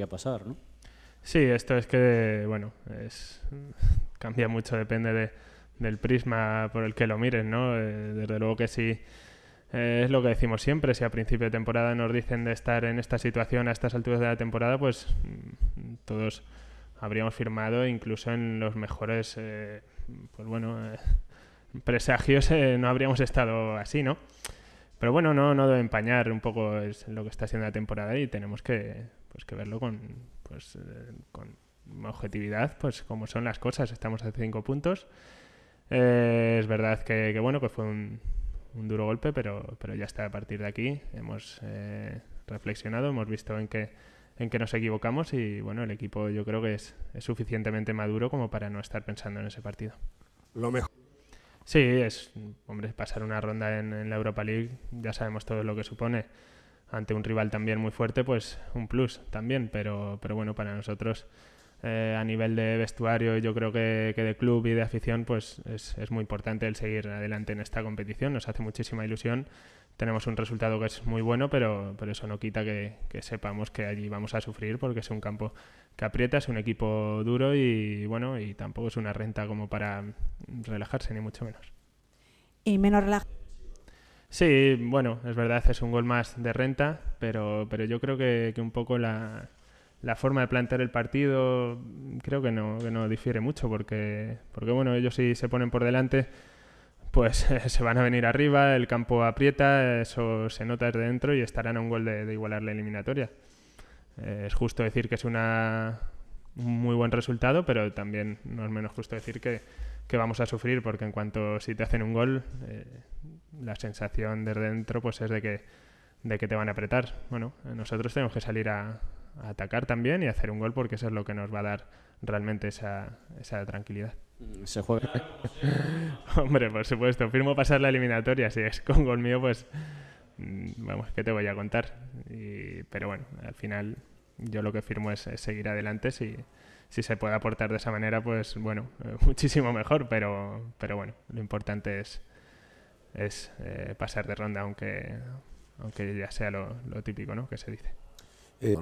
a pasar, ¿no? Sí, esto es que, bueno, es, cambia mucho, depende del prisma por el que lo miren, ¿no? Eh, desde luego que sí eh, es lo que decimos siempre, si a principio de temporada nos dicen de estar en esta situación a estas alturas de la temporada, pues mm, todos habríamos firmado incluso en los mejores, eh, pues bueno, presagios no habríamos estado así, ¿no? Pero bueno, no, no debe empañar un poco lo que está haciendo la temporada y tenemos que pues que verlo con, pues, eh, con objetividad, pues como son las cosas. Estamos a cinco puntos. Eh, es verdad que, que, bueno, que fue un, un, duro golpe, pero, pero ya está a partir de aquí. Hemos eh, reflexionado, hemos visto en qué en que nos equivocamos y bueno, el equipo yo creo que es, es suficientemente maduro como para no estar pensando en ese partido. Lo mejor. Sí, es, hombre, pasar una ronda en, en la Europa League, ya sabemos todo lo que supone ante un rival también muy fuerte, pues un plus también. Pero, pero bueno, para nosotros eh, a nivel de vestuario, yo creo que, de club y de afición, pues es, muy importante el seguir adelante en esta competición. Nos hace muchísima ilusión. Tenemos un resultado que es muy bueno, pero, pero eso no quita que, que sepamos que allí vamos a sufrir porque es un campo que aprieta, es un equipo duro y bueno, y tampoco es una renta como para relajarse, ni mucho menos. Y menos Sí, bueno, es verdad, es un gol más de renta, pero, pero yo creo que, un poco la, forma de plantear el partido creo que no, que no difiere mucho, porque, porque bueno, ellos si se ponen por delante, pues se van a venir arriba, el campo aprieta, eso se nota desde dentro y estarán a un gol de, igualar la eliminatoria. Eh, es justo decir que es una, un muy buen resultado, pero también no es menos justo decir que, que vamos a sufrir, porque en cuanto si te hacen un gol, eh, la sensación de dentro pues es de que, de que te van a apretar. Bueno, nosotros tenemos que salir a, atacar también y hacer un gol porque eso es lo que nos va a dar realmente esa, esa tranquilidad. Mm, se juega. Hombre, por supuesto, firmo pasar la eliminatoria, si es con gol mío, pues mm, vamos, ¿qué te voy a contar? pero bueno, al final yo lo que firmo es, seguir adelante, si, si se puede aportar de esa manera, pues bueno, muchísimo mejor, pero, pero bueno, lo importante es, es eh, pasar de ronda, aunque, aunque ya sea lo, típico ¿no? que se dice. Eh,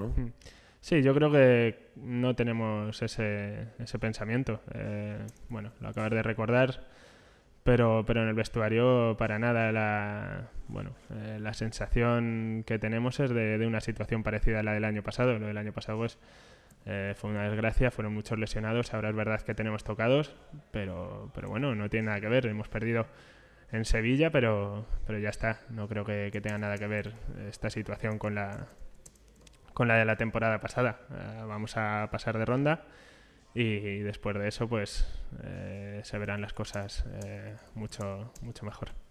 sí, yo creo que no tenemos ese, ese pensamiento. Eh, bueno, lo acabas de recordar, pero, pero en el vestuario para nada la, bueno, la sensación que tenemos es de, de, una situación parecida a la del año pasado. Lo del año pasado pues, fue una desgracia, fueron muchos lesionados, ahora es verdad que tenemos tocados, pero, pero bueno, no tiene nada que ver. Hemos perdido en Sevilla, pero, pero ya está. No creo que, tenga nada que ver esta situación con la, con la de la temporada pasada. Eh, vamos a pasar de ronda y, después de eso pues eh, se verán las cosas eh, mucho, mucho mejor.